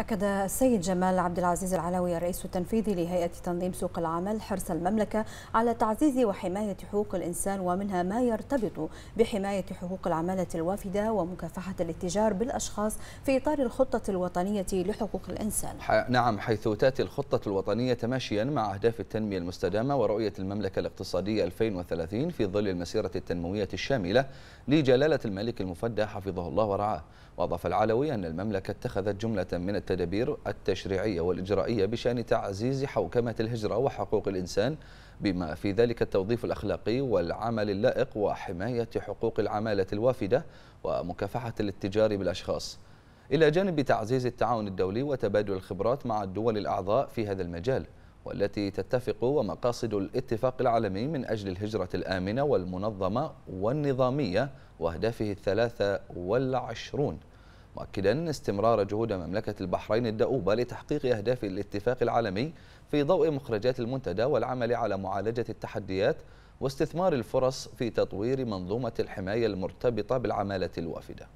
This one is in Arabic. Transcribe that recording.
أكد السيد جمال عبد العزيز العلوي الرئيس التنفيذي لهيئة تنظيم سوق العمل حرص المملكة على تعزيز وحماية حقوق الإنسان ومنها ما يرتبط بحماية حقوق العمالة الوافدة ومكافحة الاتجار بالأشخاص في إطار الخطة الوطنية لحقوق الإنسان نعم حيث تأتي الخطة الوطنية تماشيا مع أهداف التنمية المستدامة ورؤية المملكة الاقتصادية 2030 في ظل المسيرة التنموية الشاملة لجلالة الملك المفدى حفظه الله ورعاه وأضاف العلوي أن المملكة اتخذت جملة من التدابير التشريعية والإجرائية بشأن تعزيز حوكمة الهجرة وحقوق الإنسان بما في ذلك التوظيف الأخلاقي والعمل اللائق وحماية حقوق العمالة الوافدة ومكافحة الاتجار بالأشخاص إلى جانب تعزيز التعاون الدولي وتبادل الخبرات مع الدول الأعضاء في هذا المجال والتي تتفق ومقاصد الاتفاق العالمي من أجل الهجرة الآمنة والمنظمة والنظامية وأهدافه الثلاثة والعشرون مؤكدا استمرار جهود مملكة البحرين الدؤوبة لتحقيق أهداف الاتفاق العالمي في ضوء مخرجات المنتدى والعمل على معالجة التحديات واستثمار الفرص في تطوير منظومة الحماية المرتبطة بالعمالة الوافدة